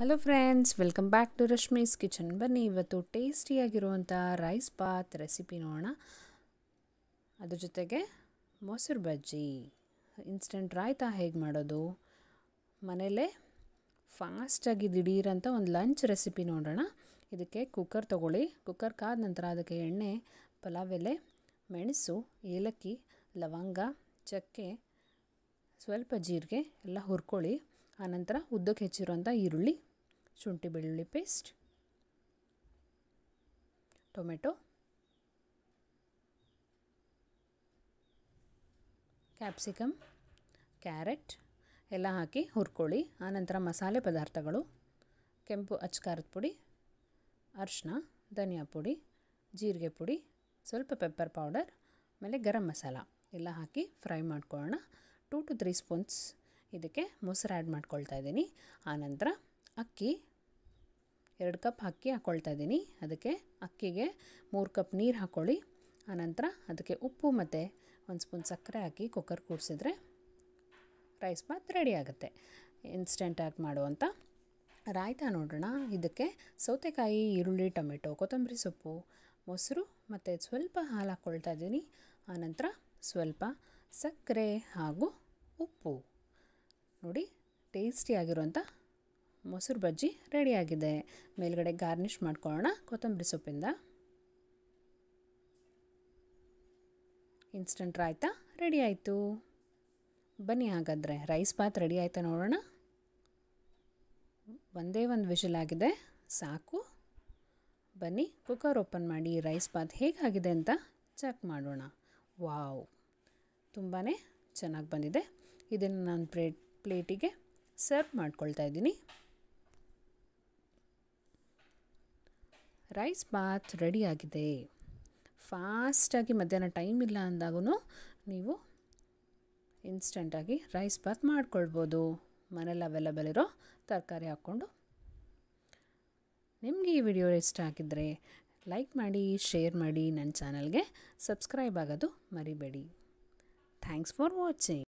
hello friends welcome back to Rashmi's kitchen ಬನ್ನಿ ಇವತ್ತು ಟೇಸ್ಟಿಯಾಗಿರುವಂಥ rice Baat recipe ನೋಡೋಣ ಅದ್ರ ಜೊತೆಗೆ ಮೊಸರು ಬಜ್ಜಿ ಇನ್ಸ್ಟೆಂಟ್ ರಾಯ್ತಾ ಹೇಗೆ ಮಾಡೋದು ಮನೇಲೇ ಫಾಸ್ಟಾಗಿ ದಿಢೀರಂತ ಒಂದು ಲಂಚ್ ರೆಸಿಪಿ ನೋಡೋಣ ಇದಕ್ಕೆ ಕುಕ್ಕರ್ ತೊಗೊಳ್ಳಿ ಕುಕ್ಕರ್ ಕಾದ ನಂತರ ಅದಕ್ಕೆ ಎಣ್ಣೆ ಪಲಾವ್ ಎಲೆ ಮೆಣಸು ಏಲಕ್ಕಿ ಲವಂಗ ಚಕ್ಕೆ ಸ್ವಲ್ಪ ಜೀರಿಗೆ ಎಲ್ಲ ಹುರ್ಕೊಳ್ಳಿ ಆನಂತರ ಉದ್ದಕ್ಕೆ ಹೆಚ್ಚಿರುವಂಥ ಈರುಳ್ಳಿ ಶುಂಠಿ ಬೆಳ್ಳುಳ್ಳಿ ಪೇಸ್ಟ್ ಟೊಮೆಟೊ ಕ್ಯಾಪ್ಸಿಕಮ್ ಕ್ಯಾರೆಟ್ ಎಲ್ಲ ಹಾಕಿ ಹುರ್ಕೊಳ್ಳಿ ಆನಂತರ ಮಸಾಲೆ ಪದಾರ್ಥಗಳು ಕೆಂಪು ಅಚ್ಕಾರದ ಪುಡಿ ಅರ್ಶಿನ ಧನಿಯಾ ಪುಡಿ ಜೀರಿಗೆ ಪುಡಿ ಸ್ವಲ್ಪ ಪೆಪ್ಪರ್ ಪೌಡರ್ ಆಮೇಲೆ ಗರಂ ಮಸಾಲ ಎಲ್ಲ ಹಾಕಿ ಫ್ರೈ ಮಾಡ್ಕೊಳ್ಳೋಣ ಟೂ ಟು ತ್ರೀ ಸ್ಪೂನ್ಸ್ ಇದಕ್ಕೆ ಮೊಸರು ಆ್ಯಡ್ ಮಾಡ್ಕೊಳ್ತಾ ಇದ್ದೀನಿ ಆನಂತರ ಅಕ್ಕಿ ಎರಡು ಕಪ್ ಅಕ್ಕಿ ಹಾಕ್ಕೊಳ್ತಾ ಇದ್ದೀನಿ ಅದಕ್ಕೆ ಅಕ್ಕಿಗೆ ಮೂರು ಕಪ್ ನೀರು ಹಾಕ್ಕೊಳ್ಳಿ ಆನಂತರ ಅದಕ್ಕೆ ಉಪ್ಪು ಮತ್ತು ಒಂದು ಸ್ಪೂನ್ ಸಕ್ಕರೆ ಹಾಕಿ ಕುಕ್ಕರ್ ಕೂಡಿಸಿದ್ರೆ ರೈಸ್ ಬಾತ್ ರೆಡಿ ಆಗುತ್ತೆ ಇನ್ಸ್ಟೆಂಟಾಗಿ ಮಾಡುವಂಥ ರಾಯ್ತಾ ನೋಡೋಣ ಇದಕ್ಕೆ ಸೌತೆಕಾಯಿ ಈರುಳ್ಳಿ ಟೊಮೆಟೊ ಕೊತ್ತಂಬರಿ ಸೊಪ್ಪು ಮೊಸರು ಮತ್ತು ಸ್ವಲ್ಪ ಹಾಲು ಹಾಕ್ಕೊಳ್ತಾ ಇದ್ದೀನಿ ಆನಂತರ ಸ್ವಲ್ಪ ಸಕ್ಕರೆ ಹಾಗೂ ಉಪ್ಪು ನೋಡಿ ಟೇಸ್ಟಿಯಾಗಿರುವಂಥ ಮೊಸರು ಬಜ್ಜಿ ರೆಡಿಯಾಗಿದೆ ಮೇಲ್ಗಡೆ ಗಾರ್ನಿಷ್ ಮಾಡ್ಕೊಳ್ಳೋಣ ಕೊತ್ತಂಬರಿ ಸೊಪ್ಪಿಂದ ಇನ್ಸ್ಟಂಟ್ ರಾಯ್ತ ರೆಡಿ ಆಯಿತು ಬನ್ನಿ ಹಾಗಾದರೆ ರೈಸ್ ಪಾತ್ ರೆಡಿ ಆಯಿತಾ ನೋಡೋಣ ಒಂದೇ ಒಂದು ವಿಷಲ್ ಆಗಿದೆ ಸಾಕು ಬನ್ನಿ ಕುಕ್ಕರ್ ಓಪನ್ ಮಾಡಿ ರೈಸ್ ಪಾತ್ ಹೇಗಾಗಿದೆ ಅಂತ ಚೆಕ್ ಮಾಡೋಣ ವಾವ್ ತುಂಬಾ ಚೆನ್ನಾಗಿ ಬಂದಿದೆ ಇದನ್ನು ನಾನು ಪ್ಲೇಟಿಗೆ ಸರ್ವ್ ಮಾಡ್ಕೊಳ್ತಾ ಇದ್ದೀನಿ ರೈಸ್ ಬಾತ್ ರೆಡಿಯಾಗಿದೆ ಫಾಸ್ಟಾಗಿ ಮಧ್ಯಾಹ್ನ ಟೈಮ್ ಇಲ್ಲ ಅಂದಾಗೂ ನೀವು ಇನ್ಸ್ಟಂಟಾಗಿ ರೈಸ್ ಬಾತ್ ಮಾಡ್ಕೊಳ್ಬೋದು ಮನೇಲಿ ಅವೈಲಬಲ್ ಇರೋ ತರಕಾರಿ ಹಾಕ್ಕೊಂಡು ನಿಮಗೆ ಈ ವಿಡಿಯೋ ಇಷ್ಟ ಆಗಿದ್ದರೆ ಲೈಕ್ ಮಾಡಿ ಶೇರ್ ಮಾಡಿ ನನ್ನ ಚಾನಲ್ಗೆ ಸಬ್ಸ್ಕ್ರೈಬ್ ಆಗೋದು ಮರಿಬೇಡಿ ಥ್ಯಾಂಕ್ಸ್ ಫಾರ್ ವಾಚಿಂಗ್